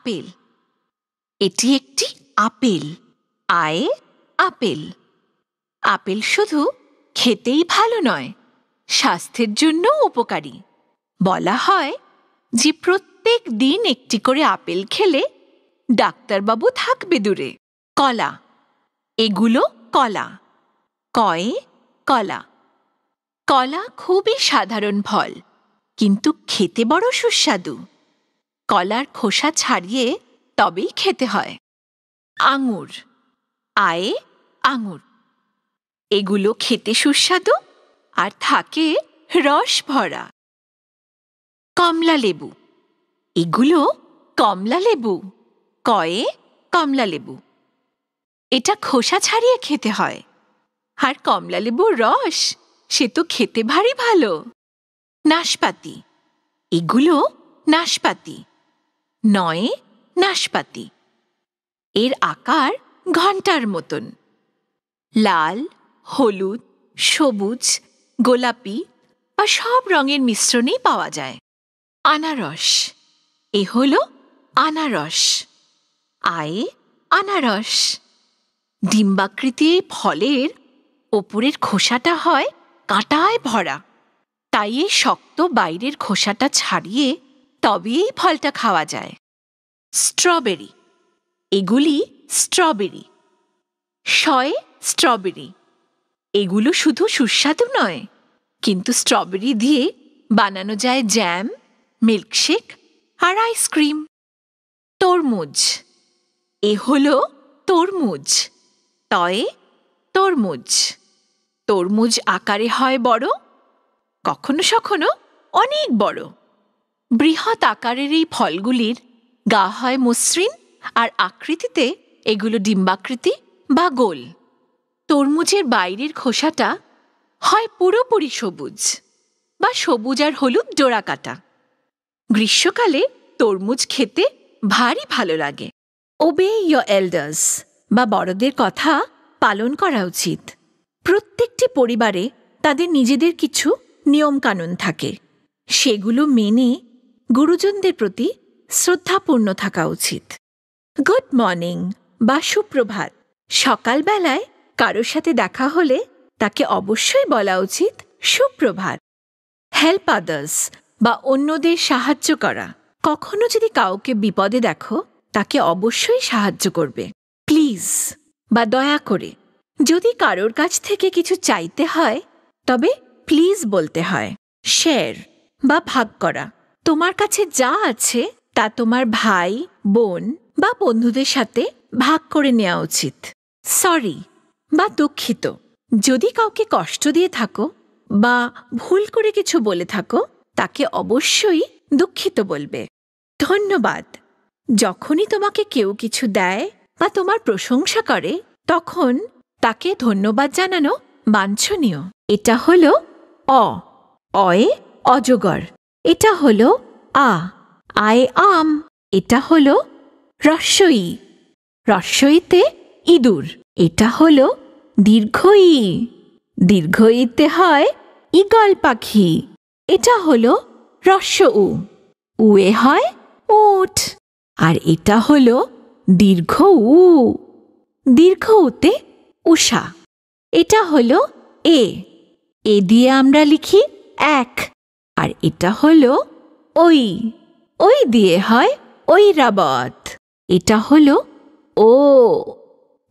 apple এটি একটি apple আয়ে আপেল আপেল শুধু খেতেই ভালো নয় স্বাস্থ্যের জন্য উপকারী বলা হয় যে প্রত্যেক দিন একটি করে আপেল খেলে ডাক্তারবাবু থাকবে দূরে কলা এগুলো কলা কয়ে কলা কলা খুবই সাধারণ ফল কিন্তু খেতে বড় সুস্বাদু কলার খোসা ছাড়িয়ে তবেই খেতে হয় আঙুর আয়ে আঙুর এগুলো খেতে সুস্বাদু আর থাকে রস ভরা কমলা লেবু এগুলো কমলা লেবু কয়ে কমলা লেবু এটা খোসা ছাড়িয়ে খেতে হয় আর কমলা লেবুর রস সে তো খেতে ভারী ভালো নাশপাতি এগুলো নাশপাতি নয়ে নাশপাতি এর আকার ঘন্টার মতন লাল হলুদ সবুজ গোলাপি বা সব রঙের মিশ্রণেই পাওয়া যায় আনারস এ হল আনারস আয়ে আনারস ডিম্বাকৃতির ফলের ওপরের খোসাটা হয় কাঁটায় ভরা তাই এ শক্ত বাইরের খোসাটা ছাড়িয়ে তবে এই ফলটা খাওয়া যায় স্ট্রবেরি এগুলি স্ট্রবেরি শয়ে স্ট্রবেরি এগুলো শুধু সুস্বাদু নয় কিন্তু স্ট্রবেরি দিয়ে বানানো যায় জ্যাম মিল্কশেক আর আইসক্রিম তরমুজ এ হল তরমুজ তয়ে তরমুজ তরমুজ আকারে হয় বড় কখনো সখনো অনেক বড় বৃহৎ আকারের এই ফলগুলির গা হয় মসৃণ আর আকৃতিতে এগুলো ডিম্বাকৃতি বা গোল তরমুজের বাইরের খোসাটা হয় পুরোপুরি সবুজ বা সবুজ আর হলুদ ডোরা কাটা গ্রীষ্মকালে তরমুজ খেতে ভারী ভালো লাগে ওবে ইয় এল্ডার্স বা বড়দের কথা পালন করা উচিত প্রত্যেকটি পরিবারে তাদের নিজেদের কিছু নিয়মকানুন থাকে সেগুলো মেনে গুরুজনদের প্রতি শ্রদ্ধাপূর্ণ থাকা উচিত গুড মর্নিং বা সুপ্রভাত সকালবেলায় কারোর সাথে দেখা হলে তাকে অবশ্যই বলা উচিত সুপ্রভাত হেল্প আদার্স বা অন্যদের সাহায্য করা কখনো যদি কাউকে বিপদে দেখো তাকে অবশ্যই সাহায্য করবে প্লিজ বা দয়া করে যদি কারোর কাছ থেকে কিছু চাইতে হয় তবে প্লিজ বলতে হয় শেয়ার বা ভাগ করা তোমার কাছে যা আছে তা তোমার ভাই বোন বা বন্ধুদের সাথে ভাগ করে নেওয়া উচিত সরি বা দুঃখিত যদি কাউকে কষ্ট দিয়ে থাকো বা ভুল করে কিছু বলে থাকো তাকে অবশ্যই দুঃখিত বলবে ধন্যবাদ যখনই তোমাকে কেউ কিছু দেয় বা তোমার প্রশংসা করে তখন তাকে ধন্যবাদ জানানো বাঞ্ছনীয় এটা হল অ অয়ে অজগর এটা হলো আ আয় আম এটা হলো রস্যই রস্যইতে ইঁদুর এটা হলো দীর্ঘই দীর্ঘইতে হয় ইগল পাখি এটা হলো রস্য উ উয়ে হয় উঠ আর এটা হলো দীর্ঘ উ দীর্ঘ উতে উষা এটা হলো এ এ দিয়ে আমরা লিখি এক আর এটা হলো ওই ওই দিয়ে হয় ওই রাবত এটা হলো ও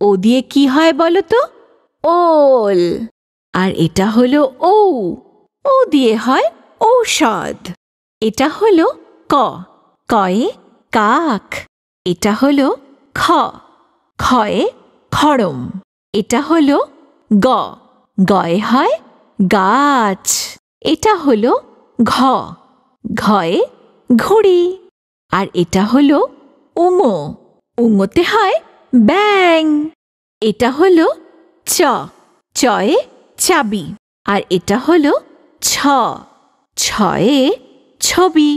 ও দিয়ে কি হয় বলো তো ওল আর এটা হলো ও ও দিয়ে হয় ঔষধ এটা হলো ক কয়ে কাক এটা হলো খ খয়ে খড়ম এটা হলো গ গয়ে হয় গাছ এটা হলো ঘ ঘয়ে ঘড়ি আর এটা হলো উমো উমোতে হয় ব্যাং এটা হলো চ চয়ে চাবি আর এটা হলো ছ ছয়ে ছবি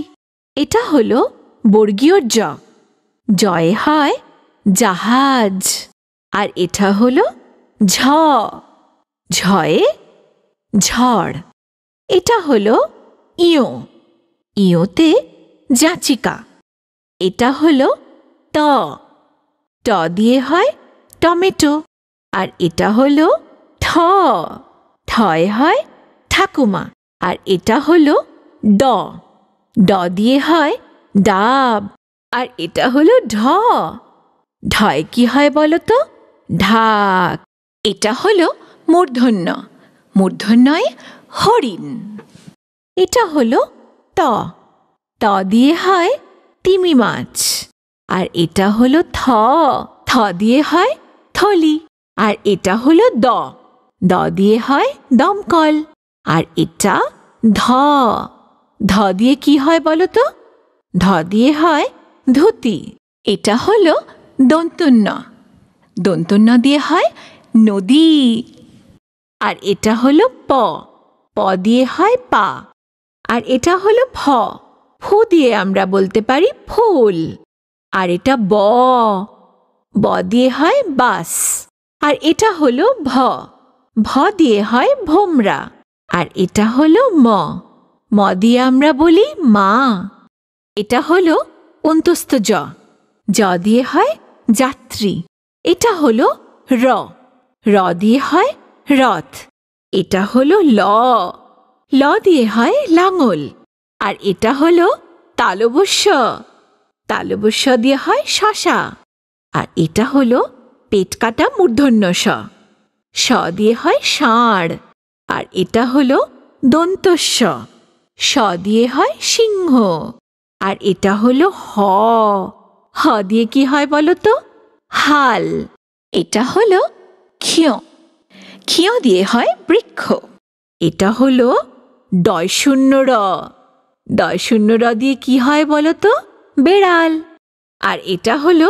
এটা হলো বর্গীয় জ জয়ে হয় জাহাজ আর এটা হলো ঝ ঝয়ে ঝড় এটা হলো ইও ইওতে যাচিকা এটা হলো ট ট দিয়ে হয় টমেটো আর এটা হলো ঠ ঠয় হয় ঠাকুমা আর এটা হলো ড ড দিয়ে হয় ডাব আর এটা হলো ঢ ঢয় কি হয় বলো তো ঢাক এটা হলো মূর্ধন্য মূর্ধন্যয় হরিণ এটা হলো ত ত দিয়ে হয় তিমি মাছ আর এটা হলো থ থ দিয়ে হয় থলি আর এটা হলো দ দ দিয়ে হয় দমকল আর এটা ধ ধ দিয়ে কি হয় বলো তো ধ দিয়ে হয় ধুতি এটা হলো দন্তন্য দন্তন্য দিয়ে হয় নদী আর এটা হলো প প দিয়ে হয় পা আর এটা হলো ফ ফু দিয়ে আমরা বলতে পারি ফুল আর এটা ব ব দিয়ে হয় বাস আর এটা হলো ভ ভ দিয়ে হয় ভোমরা আর এটা হলো ম ম দিয়ে আমরা বলি মা এটা হলো অন্তস্থ জ জ দিয়ে হয় যাত্রী এটা হলো র র দিয়ে হয় রথ এটা হলো ল ল দিয়ে হয় লাঙল আর এটা হলো তালবস্য তালবস্য দিয়ে হয় শশা আর এটা হল পেটকাটা মূর্ধন্য স স দিয়ে হয় ষাঁড় আর এটা হল দন্তস্য স দিয়ে হয় সিংহ আর এটা হলো হ হ দিয়ে কি হয় বলো তো হাল এটা হলো ক্ষিয় ক্ষিয় দিয়ে হয় বৃক্ষ এটা হলো ডয় শূন্য র ডয় শূন্য র দিয়ে কি হয় বলো তো বেড়াল আর এটা হল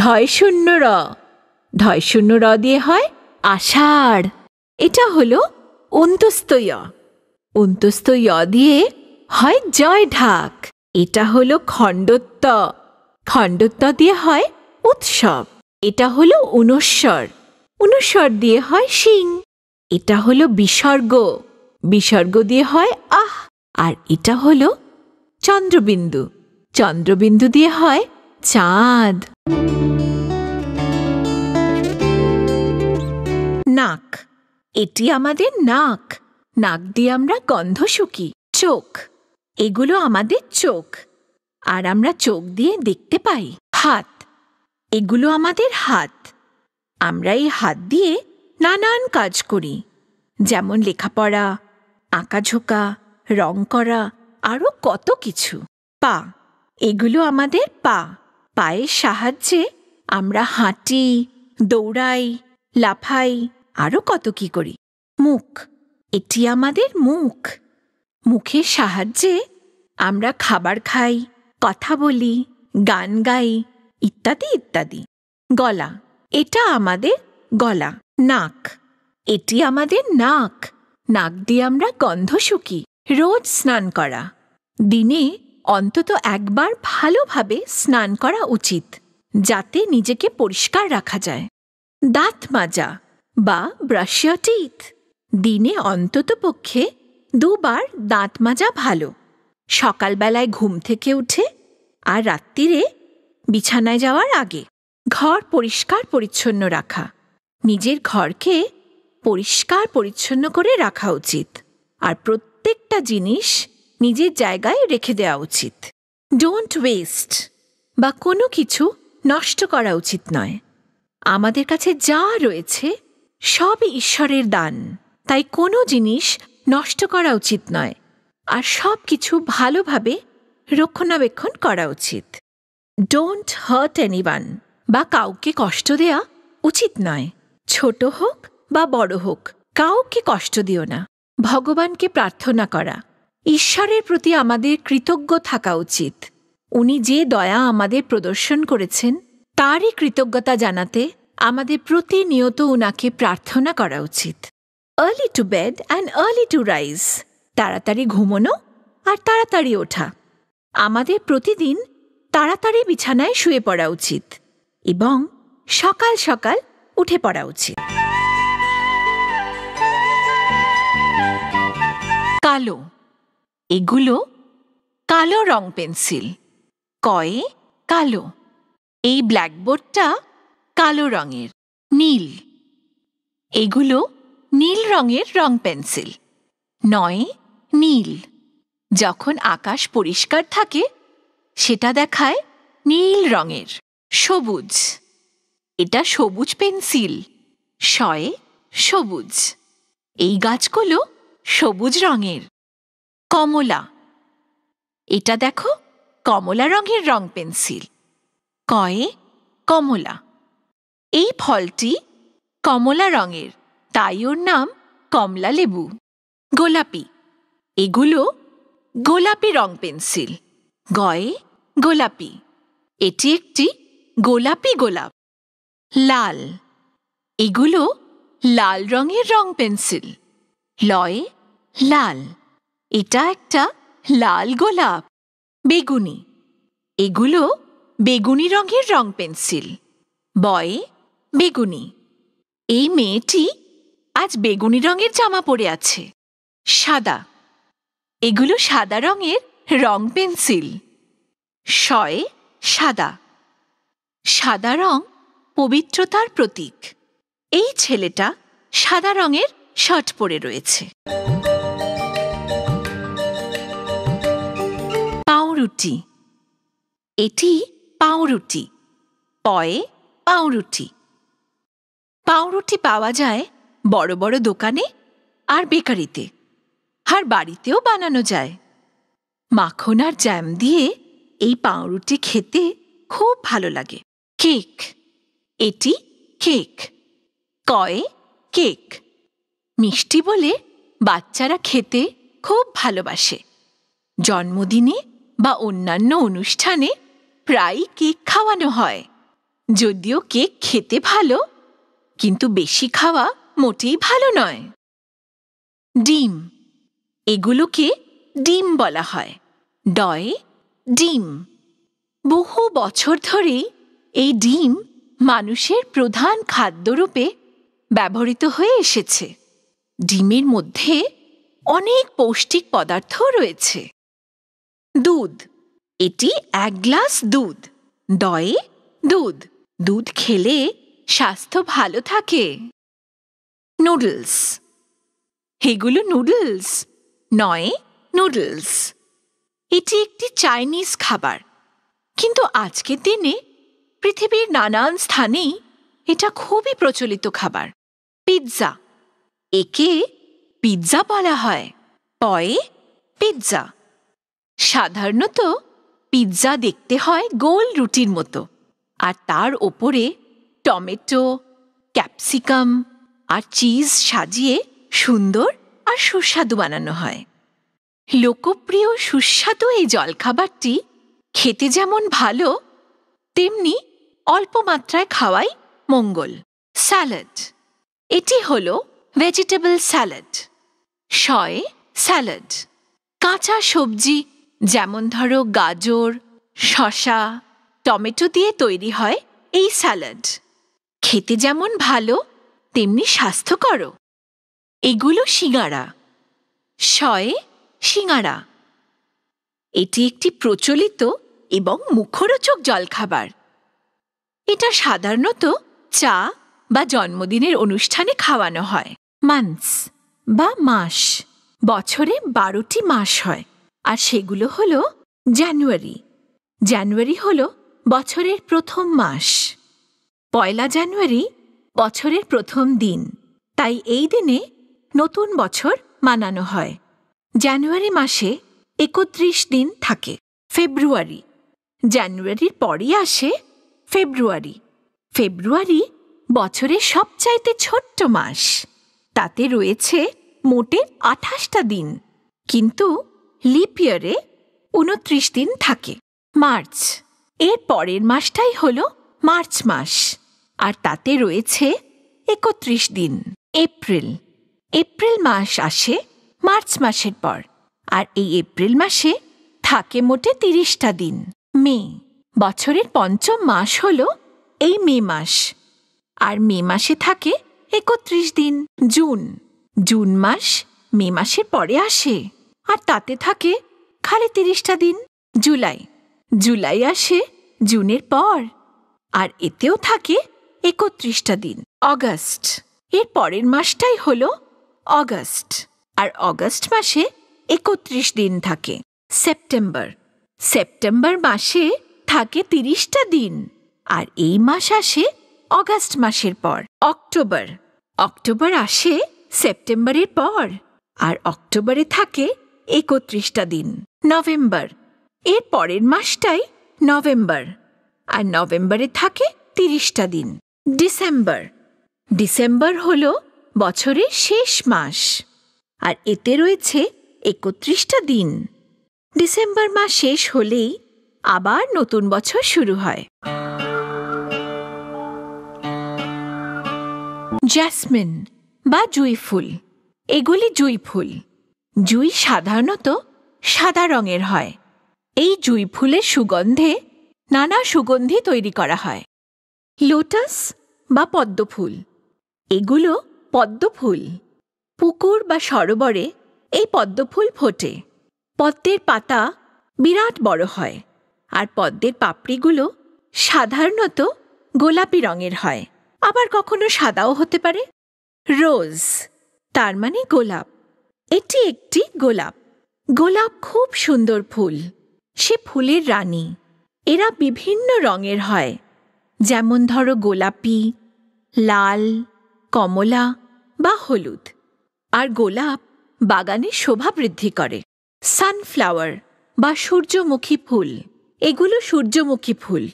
ঢয় শূন্য র ঢয় শূন্য র দিয়ে হয় আষাঢ় এটা হল অন্তস্ত অন্তস্ত য় দিয়ে হয় জয় ঢাক এটা হল খণ্ডত্ব খণ্ডত্ব দিয়ে হয় উৎসব এটা হল অনুস্বর অনুস্বর দিয়ে হয় শিং এটা হল বিসর্গ বিসর্গ দিয়ে হয় আহ আর এটা হল চন্দ্রবিন্দু চন্দ্রবিন্দু দিয়ে হয় চাঁদ নাক এটি আমাদের নাক নাক দিয়ে আমরা গন্ধ শুকি চোখ এগুলো আমাদের চোখ আর আমরা চোখ দিয়ে দেখতে পাই হাত এগুলো আমাদের হাত আমরা এই হাত দিয়ে নানান কাজ করি যেমন লেখাপড়া আঁকাঝোঁকা রং করা আরও কত কিছু পা এগুলো আমাদের পা পায়ের সাহায্যে আমরা হাঁটি দৌড়াই লাফাই আরও কত কি করি মুখ এটি আমাদের মুখ মুখের সাহায্যে আমরা খাবার খাই কথা বলি গান গাই ইত্যাদি ইত্যাদি গলা এটা আমাদের গলা নাক এটি আমাদের নাক নাক দিয়ে আমরা গন্ধ শুকি রোজ স্নান করা দিনে অন্তত একবার ভালোভাবে স্নান করা উচিত যাতে নিজেকে পরিষ্কার রাখা যায় দাঁত মাজা বা ব্রাশিয়া টিথ দিনে অন্তত পক্ষে দুবার দাঁত মাজা ভালো সকালবেলায় ঘুম থেকে উঠে আর রাত্রিরে বিছানায় যাওয়ার আগে ঘর পরিষ্কার পরিচ্ছন্ন রাখা নিজের ঘরকে পরিষ্কার পরিচ্ছন্ন করে রাখা উচিত আর প্রত্যেকটা জিনিস নিজের জায়গায় রেখে দেওয়া উচিত ডোন্ট ওয়েস্ট বা কোনো কিছু নষ্ট করা উচিত নয় আমাদের কাছে যা রয়েছে সবই ঈশ্বরের দান তাই কোনো জিনিস নষ্ট করা উচিত নয় আর সব কিছু ভালোভাবে রক্ষণাবেক্ষণ করা উচিত ডোন্ট হার্ট এনিওয়ান বা কাউকে কষ্ট দেয়া উচিত নয় ছোট হোক বা বড় হোক কাউকে কষ্ট দিও না ভগবানকে প্রার্থনা করা ঈশ্বরের প্রতি আমাদের কৃতজ্ঞ থাকা উচিত উনি যে দয়া আমাদের প্রদর্শন করেছেন তারই কৃতজ্ঞতা জানাতে আমাদের প্রতিনিয়ত উনাকে প্রার্থনা করা উচিত early to bed and early to rise তাড়াতাড়ি ঘুমোনো আর তাড়াতাড়ি ওঠা আমাদের প্রতিদিন তাড়াতাড়ি বিছানায় শুয়ে পড়া উচিত এবং সকাল সকাল উঠে পড়া উচিত কালো এগুলো কালো রং পেন্সিল কয়ে কালো এই ব্ল্যাকবোর্ডটা কালো রঙের নীল এগুলো নীল রঙের রং পেন্সিল নয় নীল যখন আকাশ পরিষ্কার থাকে সেটা দেখায় নীল রঙের সবুজ এটা সবুজ পেন্সিল শয়ে সবুজ এই গাছগুলো সবুজ রঙের কমলা এটা দেখো কমলা রঙের রং পেন্সিল কয়ে কমলা এই ফলটি কমলা রঙের তাই ওর নাম কমলা লেবু গোলাপি এগুলো গোলাপি রং পেন্সিল গয়ে গোলাপি এটি একটি গোলাপি গোলাপ লাল এগুলো লাল রঙের রং পেন্সিল লয়ে লাল এটা একটা লাল গোলাপ বেগুনি এগুলো বেগুনি রঙের রং পেন্সিল বয়ে বেগুনি এই মেয়েটি আজ বেগুনি রঙের জামা পরে আছে সাদা এগুলো সাদা রঙের রং পেন্সিল শয়ে সাদা সাদা রং পবিত্রতার প্রতীক এই ছেলেটা সাদা রঙের শট পরে রয়েছে পাউরুটি এটি পাউরুটি পয়ে পাউরুটি পাউরুটি পাওয়া যায় বড় বড় দোকানে আর বেকারিতে আর বাড়িতেও বানানো যায় মাখন আর জ্যাম দিয়ে এই পাউরুটি খেতে খুব ভালো লাগে কেক এটি কেক কয়ে কেক মিষ্টি বলে বাচ্চারা খেতে খুব ভালোবাসে জন্মদিনে বা অন্যান্য অনুষ্ঠানে প্রায়ই কেক খাওয়ানো হয় যদিও কেক খেতে ভালো কিন্তু বেশি খাওয়া মোটেই ভালো নয় ডিম এগুলোকে ডিম বলা হয় ডয়ে ডিম বহু বছর ধরেই এই ডিম মানুষের প্রধান খাদ্যরূপে ব্যবহৃত হয়ে এসেছে ডিমের মধ্যে অনেক পৌষ্টিক পদার্থ রয়েছে দুধ এটি এক গ্লাস দুধ দয়ে দুধ দুধ খেলে স্বাস্থ্য ভালো থাকে নুডলস এগুলো নুডলস নয় নুডলস এটি একটি চাইনিজ খাবার কিন্তু আজকের দিনে পৃথিবীর নানান স্থানেই এটা খুবই প্রচলিত খাবার পিৎজা একে পিৎজা বলা হয় পয়ে পিৎজা সাধারণত পিৎজা দেখতে হয় গোল রুটির মতো আর তার ওপরে টমেটো ক্যাপসিকাম আর চিজ সাজিয়ে সুন্দর আর সুস্বাদু বানানো হয় লোকপ্রিয় সুস্বাদু এই জলখাবারটি খেতে যেমন ভালো তেমনি অল্প মাত্রায় খাওয়াই মঙ্গল স্যালাড এটি হল ভেজিটেবল স্যালাড শয়ে স্যালাড কাঁচা সবজি যেমন ধরো গাজর শশা টমেটো দিয়ে তৈরি হয় এই স্যালাড খেতে যেমন ভালো তেমনি স্বাস্থ্যকর এগুলো শিঙাড়া শয়ে শিঙাড়া এটি একটি প্রচলিত এবং মুখরোচক জলখাবার এটা সাধারণত চা বা জন্মদিনের অনুষ্ঠানে খাওয়ানো হয় মান্স বা মাস বছরে বারোটি মাস হয় আর সেগুলো হল জানুয়ারি জানুয়ারি হল বছরের প্রথম মাস পয়লা জানুয়ারি বছরের প্রথম দিন তাই এই দিনে নতুন বছর মানানো হয় জানুয়ারি মাসে একত্রিশ দিন থাকে ফেব্রুয়ারি জানুয়ারির পরই আসে ফেব্রুয়ারি ফেব্রুয়ারি বছরের সবচাইতে ছোট্ট মাস তাতে রয়েছে মোটে আঠাশটা দিন কিন্তু লিপ ইয়ারে উনত্রিশ দিন থাকে মার্চ এর পরের মাসটাই হল মার্চ মাস আর তাতে রয়েছে একত্রিশ দিন এপ্রিল এপ্রিল মাস আসে মার্চ মাসের পর আর এই এপ্রিল মাসে থাকে মোটে তিরিশটা দিন মে বছরের পঞ্চম মাস হল এই মে মাস আর মে মাসে থাকে একত্রিশ দিন জুন জুন মাস মে মাসের পরে আসে আর তাতে থাকে খালি তিরিশটা দিন জুলাই জুলাই আসে জুনের পর আর এতেও থাকে একত্রিশটা দিন অগাস্ট এর পরের মাসটাই হল অগস্ট আর অগাস্ট মাসে একত্রিশ দিন থাকে সেপ্টেম্বর সেপ্টেম্বর মাসে থাকে তিরিশটা দিন আর এই মাস আসে অগাস্ট মাসের পর অক্টোবর অক্টোবর আসে সেপ্টেম্বরের পর আর অক্টোবরে থাকে একত্রিশটা দিন নভেম্বর এর পরের মাসটাই নভেম্বর আর নভেম্বরে থাকে তিরিশটা দিন ডিসেম্বর ডিসেম্বর হল বছরের শেষ মাস আর এতে রয়েছে একত্রিশটা দিন ডিসেম্বর মাস শেষ হলেই আবার নতুন বছর শুরু হয় জ্যাসমিন বা জুঁই ফুল এগুলি জুঁই ফুল জুই সাধারণত সাদা রঙের হয় এই জুই ফুলের সুগন্ধে নানা সুগন্ধি তৈরি করা হয় লোটাস বা পদ্মফুল এগুলো পদ্মফুল পুকুর বা সরোবরে এই পদ্মফুল ফোটে পদ্মের পাতা বিরাট বড় হয় আর পদ্মের পাপড়িগুলো সাধারণত গোলাপি রঙের হয় আবার কখনো সাদাও হতে পারে রোজ তার মানে গোলাপ এটি একটি গোলাপ গোলাপ খুব সুন্দর ফুল সে ফুলের রানী এরা বিভিন্ন রঙের হয় যেমন ধরো গোলাপি লাল কমলা বা হলুদ আর গোলাপ বাগানে শোভা বৃদ্ধি করে সানফ্লাওয়ার বা সূর্যমুখী ফুল এগুলো সূর্যমুখী ফুল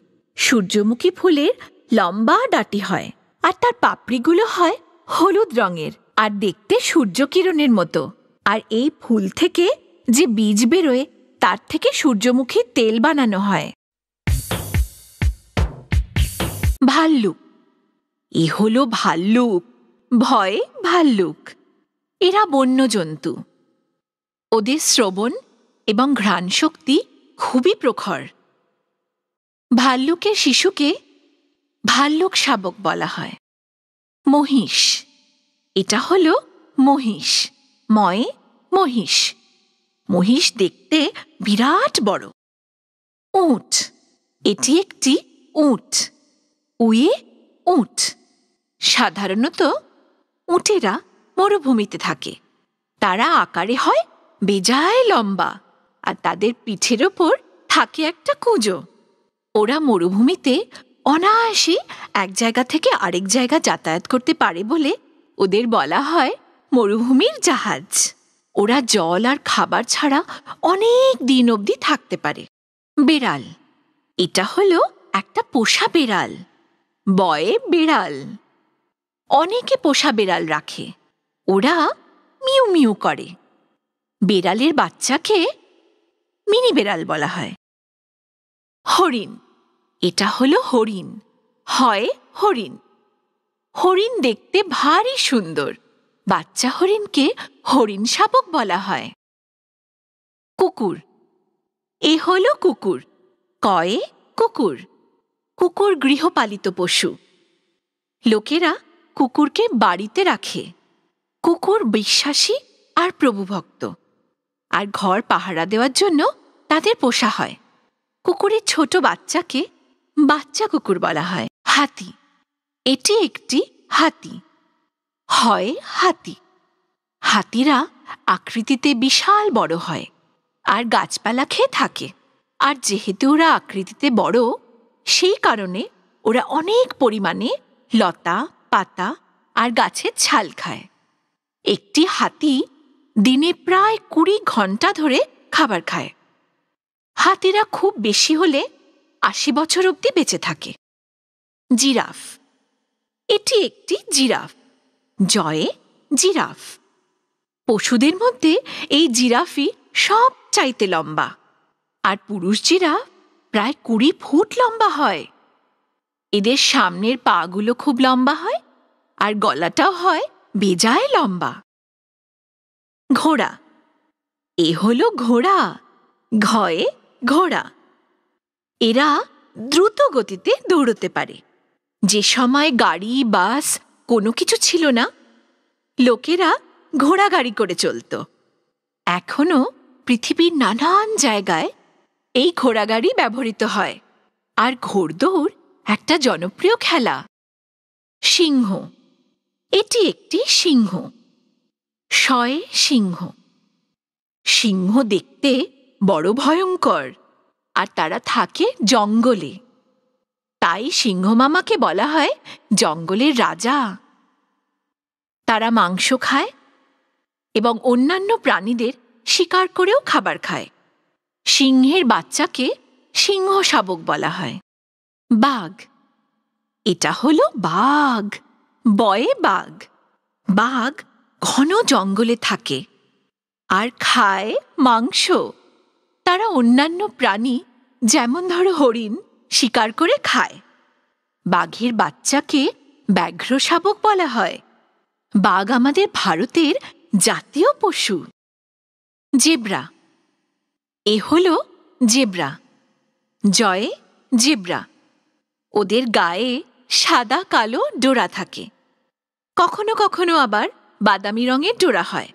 সূর্যমুখী ফুলের লম্বা ডাটি হয় আর তার পাপড়িগুলো হয় হলুদ রঙের আর দেখতে সূর্যকিরণের মতো আর এই ফুল থেকে যে বীজ বেরোয় তার থেকে সূর্যমুখী তেল বানানো হয় ভাল্লুক এ হল ভাল্লুক ভয় ভাল্লুক এরা বন্য জন্তু ওদের শ্রবণ এবং ঘ্রাণ শক্তি খুবই প্রখর ভাল্লুকের শিশুকে ভাল্লুক শাবক বলা হয় মহিষ এটা হলো মহিষ ময় মহিষ মহিষ দেখতে বিরাট বড় উঁট এটি একটি উঁট উয়ে উঁট সাধারণত উটেরা মরুভূমিতে থাকে তারা আকারে হয় বেজায় লম্বা আর তাদের পিঠের ওপর থাকে একটা কুঁজো ওরা মরুভূমিতে অনায়াসে এক জায়গা থেকে আরেক জায়গা যাতায়াত করতে পারে বলে ওদের বলা হয় মরুভূমির জাহাজ ওরা জল আর খাবার ছাড়া অনেক দিন অবধি থাকতে পারে বেড়াল এটা হলো একটা পোষা বেড়াল বয়ে বেড়াল অনেকে পোষা বেড়াল রাখে ওরা মিউ মিউ করে বেড়ালের বাচ্চাকে মিনি বেড়াল বলা হয় হরিণ এটা হলো হরিণ হয় হরিণ হরিণ দেখতে ভারী সুন্দর বাচ্চা হরিণকে হরিণ শাবক বলা হয় কুকুর এ হল কুকুর কয়ে কুকুর কুকুর গৃহপালিত পশু লোকেরা কুকুরকে বাড়িতে রাখে কুকুর বিশ্বাসী আর প্রভুভক্ত আর ঘর পাহারা দেওয়ার জন্য তাদের পোষা হয় কুকুরের ছোট বাচ্চাকে বাচ্চা কুকুর বলা হয় হাতি এটি একটি হাতি হয় হাতি হাতিরা আকৃতিতে বিশাল বড় হয় আর গাছপালা খেয়ে থাকে আর যেহেতু ওরা আকৃতিতে বড় সেই কারণে ওরা অনেক পরিমাণে লতা পাতা আর গাছের ছাল খায় একটি হাতি দিনে প্রায় কুড়ি ঘন্টা ধরে খাবার খায় হাতিরা খুব বেশি হলে আশি বছর অব্দি বেঁচে থাকে জিরাফ এটি একটি জিরাফ জয়ে জিরাফ পশুদের মধ্যে এই জিরাফই সব চাইতে লম্বা আর পুরুষ জিরাফ প্রায় কুড়ি ফুট লম্বা হয় এদের সামনের পাগুলো খুব লম্বা হয় আর গলাটাও হয় বেজায় লম্বা ঘোড়া এ হলো ঘোড়া ঘয়ে ঘোড়া এরা দ্রুত গতিতে দৌড়তে পারে যে সময় গাড়ি বাস কোনো কিছু ছিল না লোকেরা ঘোড়া গাড়ি করে চলত এখনও পৃথিবীর নানান জায়গায় এই ঘোড়া গাড়ি ব্যবহৃত হয় আর ঘোড়দৌড় একটা জনপ্রিয় খেলা সিংহ এটি একটি সিংহ শয়ে সিংহ সিংহ দেখতে বড় ভয়ঙ্কর আর তারা থাকে জঙ্গলে তাই সিংহমামাকে বলা হয় জঙ্গলের রাজা তারা মাংস খায় এবং অন্যান্য প্রাণীদের শিকার করেও খাবার খায় সিংহের বাচ্চাকে সিংহ শাবক বলা হয় বাঘ এটা হলো বাঘ বয়ে বাঘ বাঘ ঘন জঙ্গলে থাকে আর খায় মাংস তারা অন্যান্য প্রাণী যেমন ধরো হরিণ শিকার করে খায় বাঘের বাচ্চাকে ব্যাঘ্র শাবক বলা হয় বাঘ আমাদের ভারতের জাতীয় পশু জেব্রা এ হল জেব্রা জয়ে জেব্রা ওদের গায়ে সাদা কালো ডোরা থাকে কখনো কখনো আবার বাদামি রঙের ডোরা হয়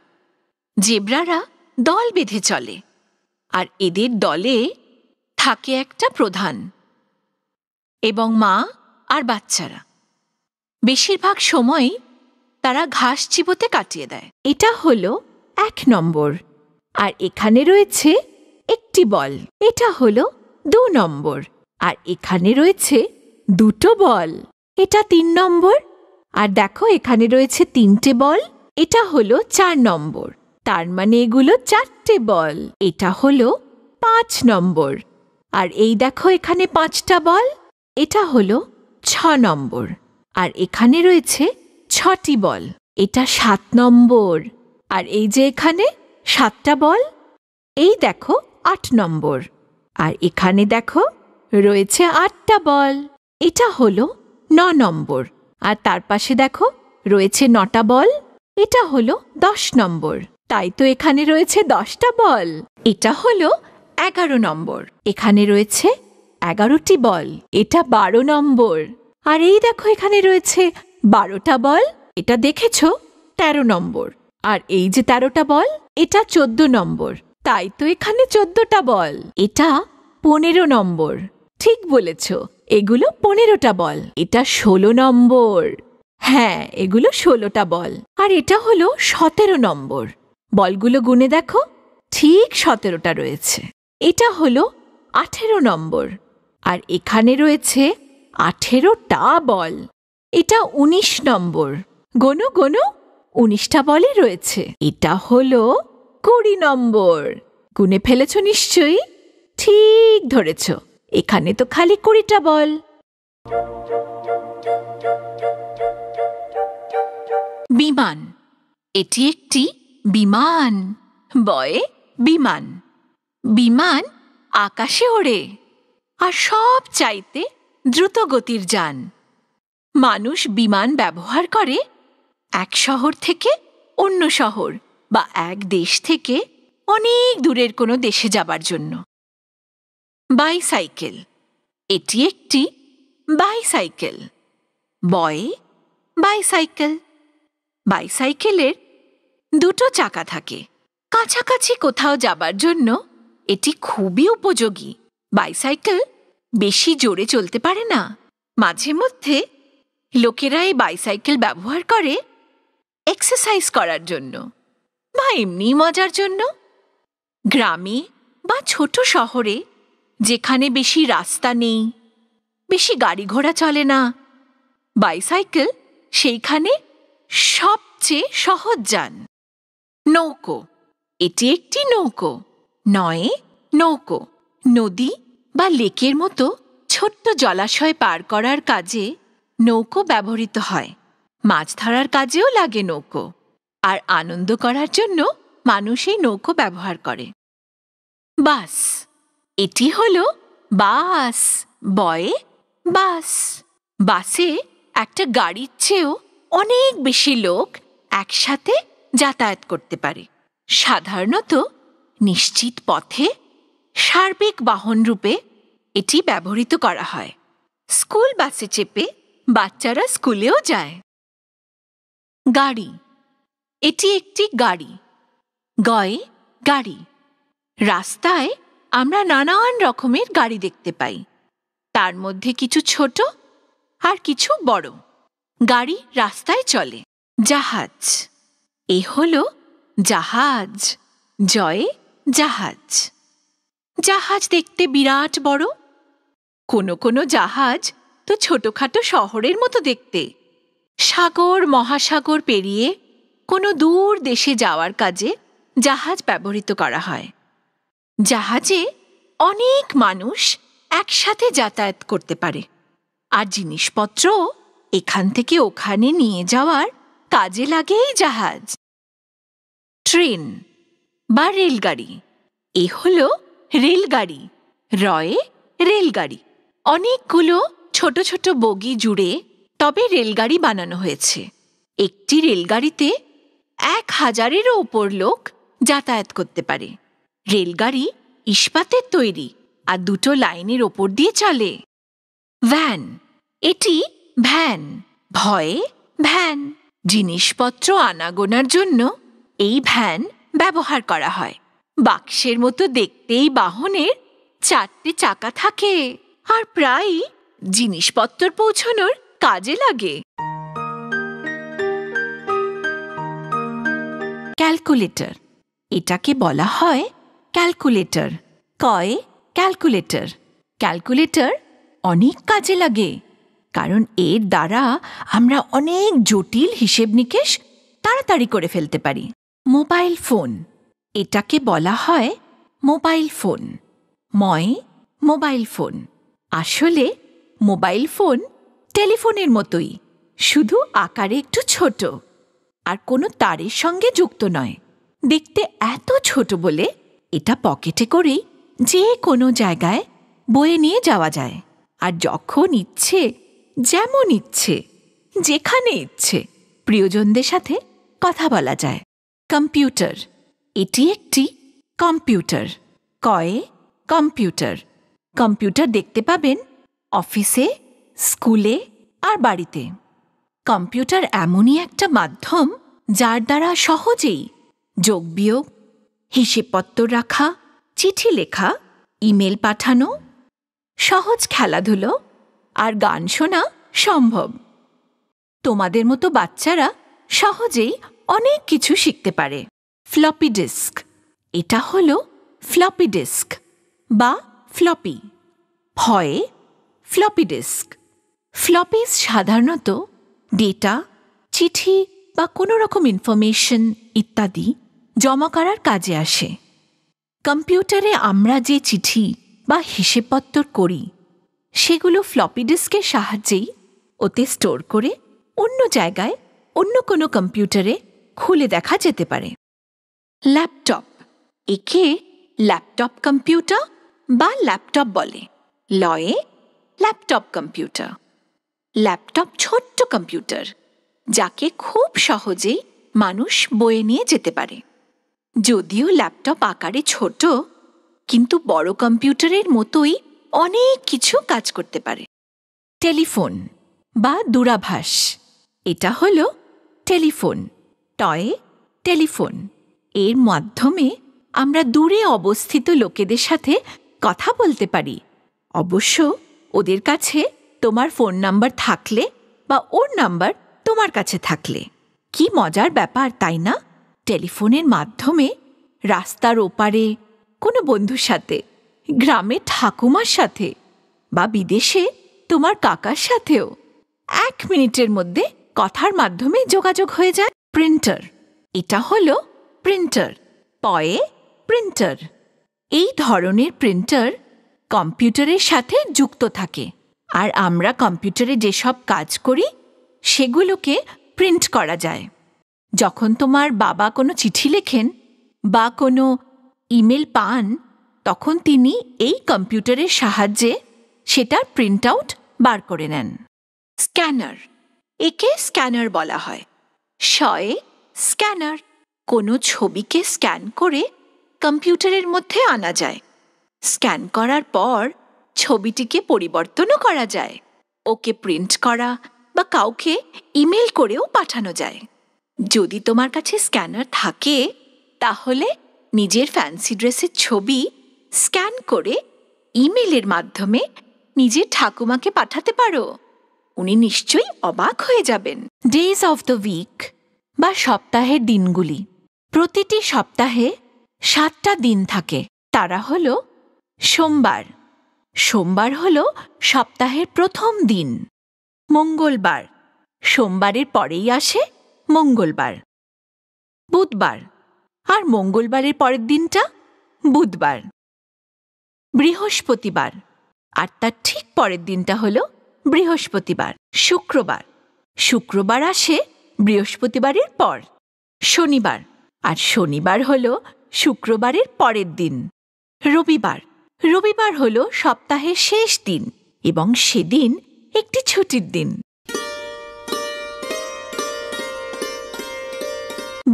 জেব্রারা দল বেঁধে চলে আর এদের দলে থাকে একটা প্রধান এবং মা আর বাচ্চারা বেশিরভাগ সময়ই তারা ঘাস চিবোতে কাটিয়ে দেয় এটা হলো এক নম্বর আর এখানে রয়েছে একটি বল এটা হলো দু নম্বর আর এখানে রয়েছে দুটো বল এটা তিন নম্বর আর দেখো এখানে রয়েছে তিনটে বল এটা হলো চার নম্বর তার মানে এগুলো চারটে বল এটা হলো পাঁচ নম্বর আর এই দেখো এখানে পাঁচটা বল এটা হলো ছ নম্বর আর এখানে রয়েছে ছটি বল এটা সাত নম্বর আর এই যে এখানে সাতটা বল এই দেখো আট নম্বর আর এখানে দেখো রয়েছে আটটা বল এটা হল ন নম্বর আর তার পাশে দেখো রয়েছে নটা বল এটা হল দশ নম্বর তাই তো এখানে রয়েছে দশটা বল এটা হল এগারো নম্বর এখানে রয়েছে এগারোটি বল এটা বারো নম্বর আর এই দেখো এখানে রয়েছে বারোটা বল এটা দেখেছ তেরো নম্বর আর এই যে তেরোটা বল এটা চোদ্দ নম্বর তাই তো এখানে চোদ্দটা বল এটা পনেরো নম্বর ঠিক বলেছ এগুলো পনেরোটা বল এটা ষোলো নম্বর হ্যাঁ এগুলো ষোলোটা বল আর এটা হলো সতেরো নম্বর বলগুলো গুনে দেখো ঠিক সতেরোটা রয়েছে এটা হলো আঠেরো নম্বর আর এখানে রয়েছে আঠেরোটা বল এটা ১৯ নম্বর গনু গনু উনিশটা বলই রয়েছে এটা হলো কুড়ি নম্বর গুনে ফেলেছ নিশ্চয়ই ঠিক ধরেছ এখানে তো খালি কুড়িটা বল বিমান এটি একটি বিমান বয়ে বিমান বিমান আকাশে ওড়ে আর সব চাইতে দ্রুতগতির যান মানুষ বিমান ব্যবহার করে এক শহর থেকে অন্য শহর বা এক দেশ থেকে অনেক দূরের কোনো দেশে যাবার জন্য বাইসাইকেল এটি একটি বাইসাইকেল বয়ে বাইসাইকেল বাইসাইকেলের দুটো চাকা থাকে কাছাকাছি কোথাও যাবার জন্য এটি খুবই উপযোগী বাইসাইকেল বেশি জোরে চলতে পারে না মাঝে মধ্যে লোকেরা এই বাইসাইকেল ব্যবহার করে এক্সারসাইজ করার জন্য বা এমনি মজার জন্য গ্রামে বা ছোট শহরে যেখানে বেশি রাস্তা নেই বেশি গাড়ি ঘোড়া চলে না বাইসাইকেল সেইখানে সবচেয়ে সহজ যান নৌকো এটি একটি নৌকো নয় নৌকো নদী বা লেকের মতো ছোট্ট জলাশয় পার করার কাজে নৌকো ব্যবহৃত হয় মাছ ধরার কাজেও লাগে নৌকো আর আনন্দ করার জন্য মানুষ এই নৌকো ব্যবহার করে বাস এটি হল বাস বয়ে বাস বাসে একটা গাড়ির চেয়েও অনেক বেশি লোক একসাথে যাতায়াত করতে পারে সাধারণত নিশ্চিত পথে সার্বিক বাহনরূপে এটি ব্যবহৃত করা হয় স্কুল বাসে চেপে বাচ্চারা স্কুলেও যায় গাড়ি এটি একটি গাড়ি গয়ে গাড়ি রাস্তায় আমরা নানান রকমের গাড়ি দেখতে পাই তার মধ্যে কিছু ছোট আর কিছু বড় গাড়ি রাস্তায় চলে জাহাজ এ হল জাহাজ জয়ে জাহাজ জাহাজ দেখতে বিরাট বড় কোনো কোনো জাহাজ তো ছোটখাটো শহরের মতো দেখতে সাগর মহাসাগর পেরিয়ে কোনো দূর দেশে যাওয়ার কাজে জাহাজ ব্যবহৃত করা হয় জাহাজে অনেক মানুষ একসাথে যাতায়াত করতে পারে আর জিনিসপত্র এখান থেকে ওখানে নিয়ে যাওয়ার কাজে লাগে এই জাহাজ ট্রেন বা রেলগাড়ি এ হলো রেলগাড়ি রয়ে রেলগাড়ি অনেকগুলো ছোট ছোট বগি জুড়ে তবে রেলগাড়ি বানানো হয়েছে একটি রেলগাড়িতে এক হাজারেরও ওপর লোক যাতায়াত করতে পারে রেলগাড়ি ইস্পাতের তৈরি আর দুটো লাইনের ওপর দিয়ে চলে ভ্যান এটি ভ্যান ভয়ে ভ্যান জিনিসপত্র আনাগোনার জন্য এই ভ্যান ব্যবহার করা হয় বাক্সের মতো দেখতেই বাহনের চারটে চাকা থাকে আর প্রায়ই জিনিসপত্র পৌঁছানোর কাজে লাগে ক্যালকুলেটর এটাকে বলা হয় ক্যালকুলেটর কয় ক্যালকুলেটর ক্যালকুলেটর অনেক কাজে লাগে কারণ এর দ্বারা আমরা অনেক জটিল হিসেব নিকেশ তাড়াতাড়ি করে ফেলতে পারি মোবাইল ফোন এটাকে বলা হয় মোবাইল ফোন ময় মোবাইল ফোন আসলে মোবাইল ফোন টেলিফোনের মতোই শুধু আকারে একটু ছোট আর কোনো তারের সঙ্গে যুক্ত নয় দেখতে এত ছোট বলে এটা পকেটে করেই যে কোনো জায়গায় বয়ে নিয়ে যাওয়া যায় আর যখন ইচ্ছে যেমন ইচ্ছে যেখানে ইচ্ছে প্রিয়জনদের সাথে কথা বলা যায় কম্পিউটার এটি একটি কম্পিউটার কয়ে কম্পিউটার কম্পিউটার দেখতে পাবেন অফিসে স্কুলে আর বাড়িতে কম্পিউটার এমনই একটা মাধ্যম যার দ্বারা সহজেই যোগ বিয়োগ হিসেবপত্র রাখা চিঠি লেখা ইমেল পাঠানো সহজ খেলাধুলো আর গান শোনা সম্ভব তোমাদের মতো বাচ্চারা সহজেই অনেক কিছু শিখতে পারে ফ্লপি ডিস্ক এটা হল ফ্লপি ডিস্ক বা ফ্লপি ভয়ে ফ্লপি ডিস্ক ফ্লপিস সাধারণত ডেটা চিঠি বা কোনো রকম ইনফরমেশন ইত্যাদি জমা করার কাজে আসে কম্পিউটারে আমরা যে চিঠি বা হিসেবপত্তর করি সেগুলো ফ্লপি ডিস্কের সাহায্যেই ওতে স্টোর করে অন্য জায়গায় অন্য কোনো কম্পিউটারে খুলে দেখা যেতে পারে ল্যাপটপ একে ল্যাপটপ কম্পিউটার বা ল্যাপটপ বলে লয়ে ল্যাপটপ কম্পিউটার ল্যাপটপ ছোট্ট কম্পিউটার যাকে খুব সহজেই মানুষ বয়ে নিয়ে যেতে পারে যদিও ল্যাপটপ আকারে ছোট কিন্তু বড় কম্পিউটারের মতোই অনেক কিছু কাজ করতে পারে টেলিফোন বা দূরাভাষ এটা হলো টেলিফোন টয়ে টেলিফোন এর মাধ্যমে আমরা দূরে অবস্থিত লোকেদের সাথে কথা বলতে পারি অবশ্য ওদের কাছে তোমার ফোন নাম্বার থাকলে বা ওর নাম্বার তোমার কাছে থাকলে কি মজার ব্যাপার তাই না টেলিফোনের মাধ্যমে রাস্তার ওপারে কোনো বন্ধুর সাথে গ্রামে ঠাকুমার সাথে বা বিদেশে তোমার কাকার সাথেও এক মিনিটের মধ্যে কথার মাধ্যমে যোগাযোগ হয়ে যায় প্রিন্টার এটা হলো প্রিন্টার পয়ে প্রিন্টার এই ধরনের প্রিন্টার কম্পিউটারের সাথে যুক্ত থাকে আর আমরা কম্পিউটারে যেসব কাজ করি সেগুলোকে প্রিন্ট করা যায় যখন তোমার বাবা কোনো চিঠি লেখেন বা কোনো ইমেল পান তখন তিনি এই কম্পিউটারের সাহায্যে সেটা প্রিন্ট আউট বার করে নেন স্ক্যানার একে স্ক্যানার বলা হয় শয়ে স্ক্যানার কোনো ছবিকে স্ক্যান করে কম্পিউটারের মধ্যে আনা যায় স্ক্যান করার পর ছবিটিকে পরিবর্তনও করা যায় ওকে প্রিন্ট করা বা কাউকে ইমেল করেও পাঠানো যায় যদি তোমার কাছে স্ক্যানার থাকে তাহলে নিজের ফ্যান্সি ড্রেসের ছবি স্ক্যান করে ইমেলের মাধ্যমে নিজের ঠাকুমাকে পাঠাতে পারো উনি নিশ্চয়ই অবাক হয়ে যাবেন ডেজ অফ দ্য উইক বা সপ্তাহের দিনগুলি প্রতিটি সপ্তাহে সাতটা দিন থাকে তারা হল সোমবার সোমবার হল সপ্তাহের প্রথম দিন মঙ্গলবার সোমবারের পরেই আসে মঙ্গলবার বুধবার আর মঙ্গলবারের পরের দিনটা বুধবার বৃহস্পতিবার আর তার ঠিক পরের দিনটা হল বৃহস্পতিবার শুক্রবার শুক্রবার আসে বৃহস্পতিবারের পর শনিবার আর শনিবার হল শুক্রবারের পরের দিন রবিবার রবিবার হল সপ্তাহের শেষ দিন এবং সেদিন একটি ছুটির দিন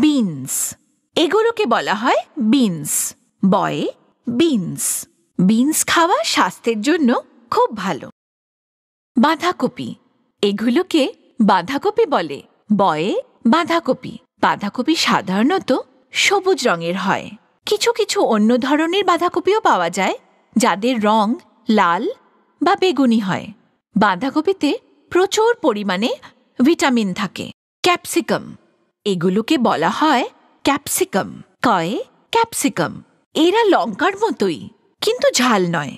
বিনস এগুলোকে বলা হয় বিনস বয়ে বিনস বিনস খাওয়া স্বাস্থ্যের জন্য খুব ভালো বাঁধাকপি এগুলোকে বাঁধাকপি বলে বয়ে বাঁধাকপি বাঁধাকপি সাধারণত সবুজ রঙের হয় কিছু কিছু অন্য ধরনের বাঁধাকপিও পাওয়া যায় যাদের রং লাল বা বেগুনি হয় বাঁধাকপিতে প্রচুর পরিমাণে ভিটামিন থাকে ক্যাপসিকাম এগুলোকে বলা হয় ক্যাপসিকাম কয়ে ক্যাপসিকাম এরা লঙ্কার মতোই কিন্তু ঝাল নয়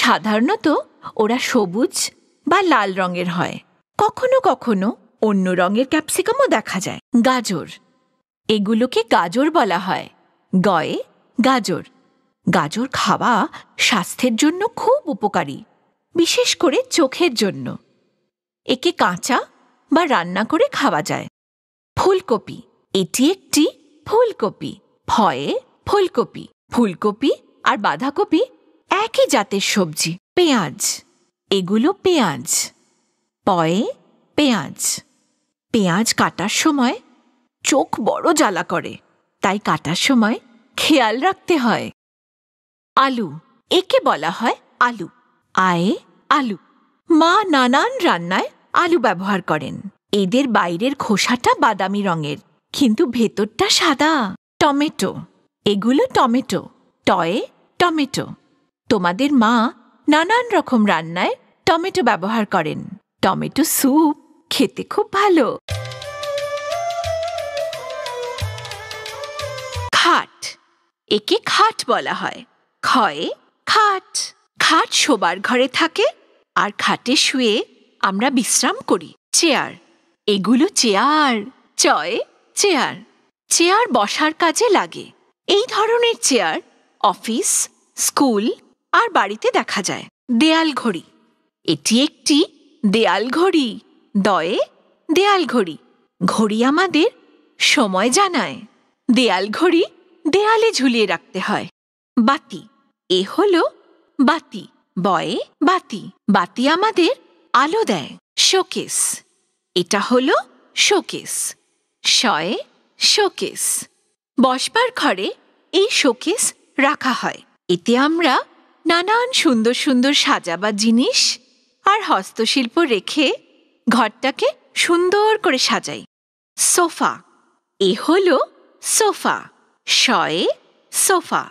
সাধারণত ওরা সবুজ বা লাল রঙের হয় কখনো কখনো অন্য রঙের ক্যাপসিকামও দেখা যায় গাজর এগুলোকে গাজর বলা হয় গয়ে গাজর গাজর খাওয়া স্বাস্থ্যের জন্য খুব উপকারী বিশেষ করে চোখের জন্য একে কাঁচা বা রান্না করে খাওয়া যায় ফুলকপি এটি একটি ফুলকপি ফয়ে ফুলকপি ফুলকপি আর বাঁধাকপি একই জাতের সবজি পেঁয়াজ এগুলো পেঁয়াজ পয়ে পেঁয়াজ পেঁয়াজ কাটার সময় চোখ বড় জ্বালা করে তাই কাটার সময় খেয়াল রাখতে হয় আলু একে বলা হয় আলু আয়ে আলু মা নানান রান্নায় আলু ব্যবহার করেন এদের বাইরের খোসাটা বাদামি রঙের কিন্তু ভেতরটা সাদা টমেটো এগুলো টমেটো টয়ে টমেটো তোমাদের মা নানান রকম রান্নায় টমেটো ব্যবহার করেন টমেটো স্যুপ খেতে খুব ভালো একে খাট বলা হয় ক্ষয়ে খাট খাট শোবার ঘরে থাকে আর খাটে শুয়ে আমরা বিশ্রাম করি চেয়ার এগুলো চেয়ার চয় চেয়ার চেয়ার বসার কাজে লাগে এই ধরনের চেয়ার অফিস স্কুল আর বাড়িতে দেখা যায় দেয়াল ঘড়ি এটি একটি দেয়াল ঘড়ি দয়ে দেয়াল ঘড়ি ঘড়ি আমাদের সময় জানায় দেয়াল ঘড়ি দেয়ালে ঝুলিয়ে রাখতে হয় বাতি এ হল বাতি বয়ে বাতি বাতি আমাদের আলো দেয় শোকেস এটা হল শোকেস শয়ে শোকেস বসবার ঘরে এই শোকেস রাখা হয় এতে আমরা নানান সুন্দর সুন্দর সাজাবার জিনিস আর হস্তশিল্প রেখে ঘরটাকে সুন্দর করে সাজাই সোফা এ হল সোফা শয়ে সোফা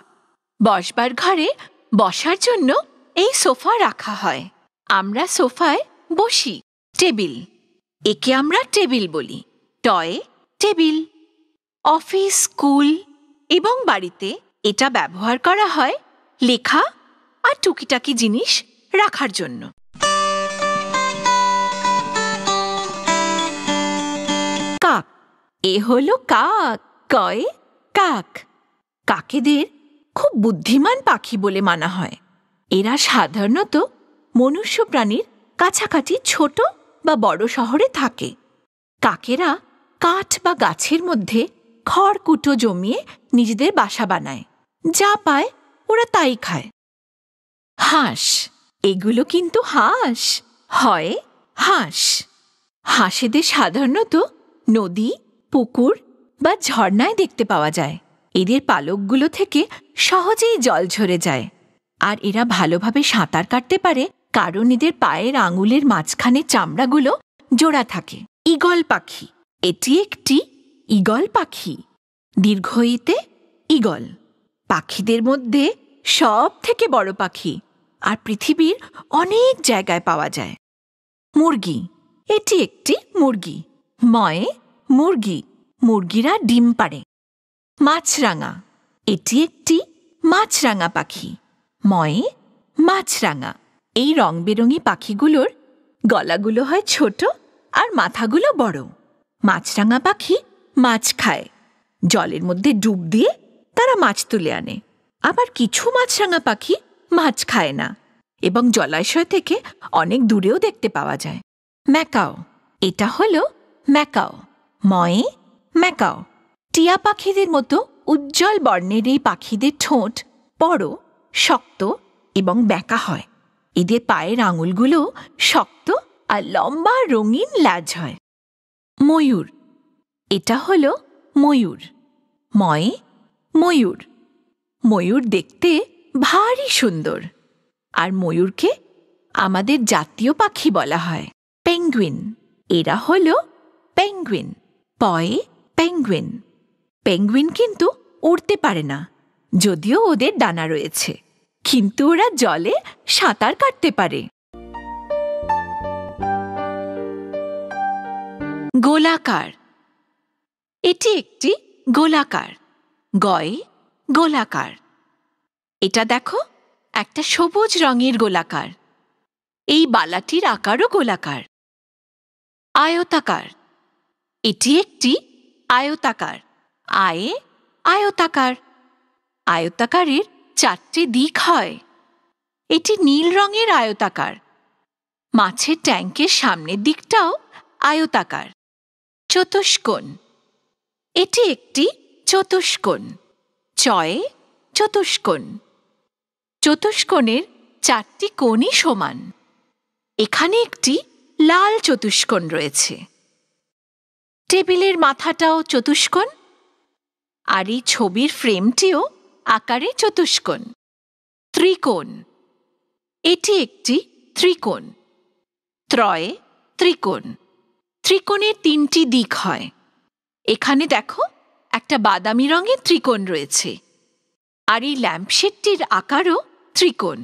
বসবার ঘরে বসার জন্য এই সোফা রাখা হয় আমরা সোফায় বসি টেবিল একে আমরা টেবিল বলি টয়ে টেবিল অফিস স্কুল এবং বাড়িতে এটা ব্যবহার করা হয় লেখা আর টুকিটাকি জিনিস রাখার জন্য কাক এ হলো কাক কয় কাক কাকেদের খুব বুদ্ধিমান পাখি বলে মানা হয় এরা সাধারণত মনুষ্য প্রাণীর কাছাকাছি ছোট বা বড় শহরে থাকে কাকেরা কাঠ বা গাছের মধ্যে খড়কুটো জমিয়ে নিজেদের বাসা বানায় যা পায় ওরা তাই খায় হাঁস এগুলো কিন্তু হাঁস হয় হাঁস হাঁসেদের সাধারণত নদী পুকুর বা ঝর্ণায় দেখতে পাওয়া যায় এদের পালকগুলো থেকে সহজেই জল ঝরে যায় আর এরা ভালোভাবে সাঁতার কাটতে পারে কারণ এদের পায়ের আঙুলের মাঝখানে চামড়াগুলো জোড়া থাকে ইগল পাখি এটি একটি ইগল পাখি ইতে ইগল পাখিদের মধ্যে সব থেকে বড় পাখি আর পৃথিবীর অনেক জায়গায় পাওয়া যায় মুরগি এটি একটি মুরগি ময়ে মুরগি মুরগিরা ডিম পাড়ে মাছরাঙা এটি একটি মাছরাঙা পাখি ময়ে মাছরাঙা এই রং বেরঙি পাখিগুলোর গলাগুলো হয় ছোট আর মাথাগুলো বড় মাছরাঙা পাখি মাছ খায় জলের মধ্যে ডুব দিয়ে তারা মাছ তুলে আনে আবার কিছু মাছরাঙা পাখি মাছ খায় না এবং জলাশয় থেকে অনেক দূরেও দেখতে পাওয়া যায় ম্যাকাও এটা হলো ম্যাকাও ময়ে ম্যাকাও টিয়া পাখিদের মতো উজ্জ্বল বর্ণের এই পাখিদের ঠোঁট বড় শক্ত এবং ব্যাকা হয় এদের পায়ের আঙুলগুলো শক্ত আর লম্বা রঙিন লাজ হয় ময়ূর এটা হলো ময়ূর ময়ে ময়ূর ময়ূর দেখতে ভারী সুন্দর আর ময়ূরকে আমাদের জাতীয় পাখি বলা হয় পেঙ্গুইন এরা হল পেঙ্গুইন পয়ে পেঙ্গুইন পেঙ্গুইন কিন্তু উড়তে পারে না যদিও ওদের ডানা রয়েছে কিন্তু ওরা জলে সাঁতার কাটতে পারে গোলাকার এটি একটি গোলাকার গয়ে গোলাকার এটা দেখো একটা সবুজ রঙের গোলাকার এই বালাটির আকারও গোলাকার আয়তাকার এটি একটি আয়তাকার আয়ে আয়তাকার আয়তাকারের চারটে দিক হয় এটি নীল রঙের আয়তাকার মাছের ট্যাঙ্কের সামনের দিকটাও আয়তাকার চতুষ্কোণ এটি একটি চতুষ্কোণ চয়ে চতুষ্কোণ চতুষ্কোণের চারটি কোণই সমান এখানে একটি লাল চতুষ্কোণ রয়েছে টেবিলের মাথাটাও চতুষ্কোণ আর এই ছবির ফ্রেমটিও আকারে চতুষ্কোণ ত্রিকোণ এটি একটি ত্রিকোণ ত্রয়ে ত্রিকোণ ত্রিকোণের তিনটি দিক হয় এখানে দেখো একটা বাদামি রঙের ত্রিকোণ রয়েছে আর এই ল্যাম্পশেডটির আকারও ত্রিকোণ